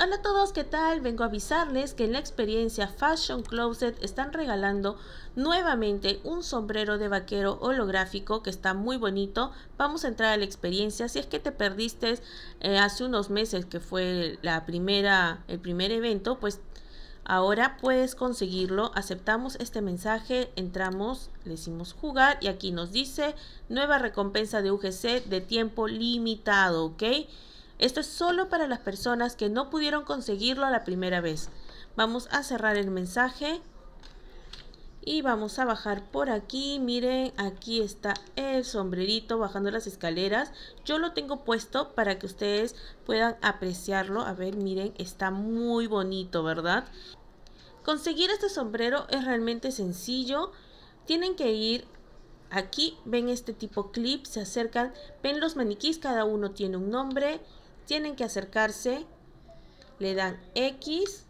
Hola a todos, ¿qué tal? Vengo a avisarles que en la experiencia Fashion Closet están regalando nuevamente un sombrero de vaquero holográfico que está muy bonito. Vamos a entrar a la experiencia. Si es que te perdiste eh, hace unos meses que fue la primera, el primer evento, pues ahora puedes conseguirlo. Aceptamos este mensaje, entramos, le decimos jugar y aquí nos dice nueva recompensa de UGC de tiempo limitado, ¿ok? Esto es solo para las personas que no pudieron conseguirlo la primera vez. Vamos a cerrar el mensaje. Y vamos a bajar por aquí. Miren, aquí está el sombrerito bajando las escaleras. Yo lo tengo puesto para que ustedes puedan apreciarlo. A ver, miren, está muy bonito, ¿verdad? Conseguir este sombrero es realmente sencillo. Tienen que ir aquí, ven este tipo clip, se acercan, ven los maniquís, cada uno tiene un nombre tienen que acercarse, le dan X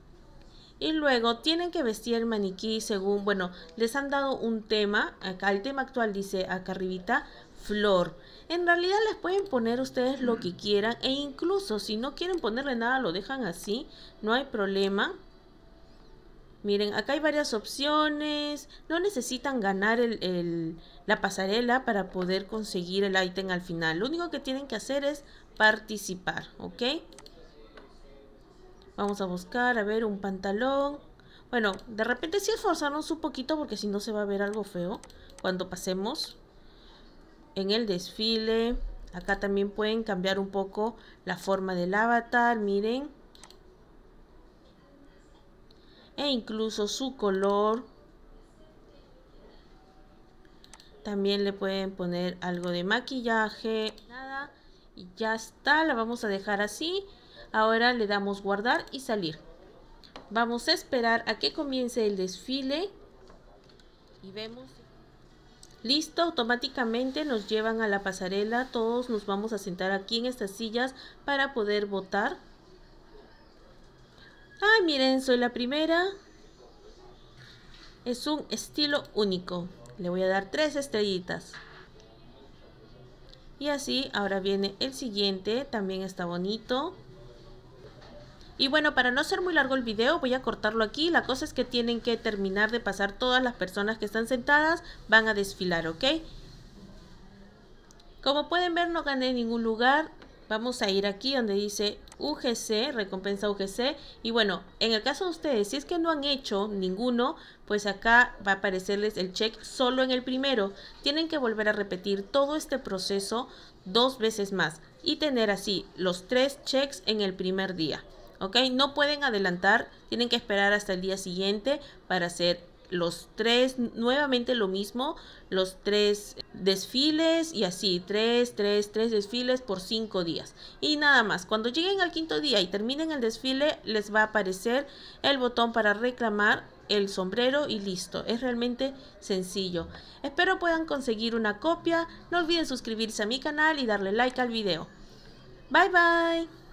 y luego tienen que vestir el maniquí según, bueno, les han dado un tema, acá el tema actual dice acá arribita, flor. En realidad les pueden poner ustedes lo que quieran e incluso si no quieren ponerle nada lo dejan así, no hay problema. Miren, acá hay varias opciones. No necesitan ganar la pasarela para poder conseguir el ítem al final. Lo único que tienen que hacer es participar, ¿ok? Vamos a buscar, a ver, un pantalón. Bueno, de repente sí esforzarnos un poquito porque si no se va a ver algo feo cuando pasemos en el desfile. Acá también pueden cambiar un poco la forma del avatar, miren e incluso su color. También le pueden poner algo de maquillaje. Nada. Y ya está, la vamos a dejar así. Ahora le damos guardar y salir. Vamos a esperar a que comience el desfile. Y vemos. Listo, automáticamente nos llevan a la pasarela. Todos nos vamos a sentar aquí en estas sillas para poder votar. Ay, miren, soy la primera. Es un estilo único. Le voy a dar tres estrellitas. Y así, ahora viene el siguiente. También está bonito. Y bueno, para no ser muy largo el video, voy a cortarlo aquí. La cosa es que tienen que terminar de pasar todas las personas que están sentadas. Van a desfilar, ¿ok? Como pueden ver, no gané ningún lugar. Vamos a ir aquí donde dice UGC, recompensa UGC. Y bueno, en el caso de ustedes, si es que no han hecho ninguno, pues acá va a aparecerles el check solo en el primero. Tienen que volver a repetir todo este proceso dos veces más y tener así los tres checks en el primer día. ¿Ok? No pueden adelantar, tienen que esperar hasta el día siguiente para hacer los tres, nuevamente lo mismo, los tres desfiles y así, tres, tres, tres desfiles por cinco días. Y nada más, cuando lleguen al quinto día y terminen el desfile, les va a aparecer el botón para reclamar el sombrero y listo. Es realmente sencillo. Espero puedan conseguir una copia. No olviden suscribirse a mi canal y darle like al video. Bye bye.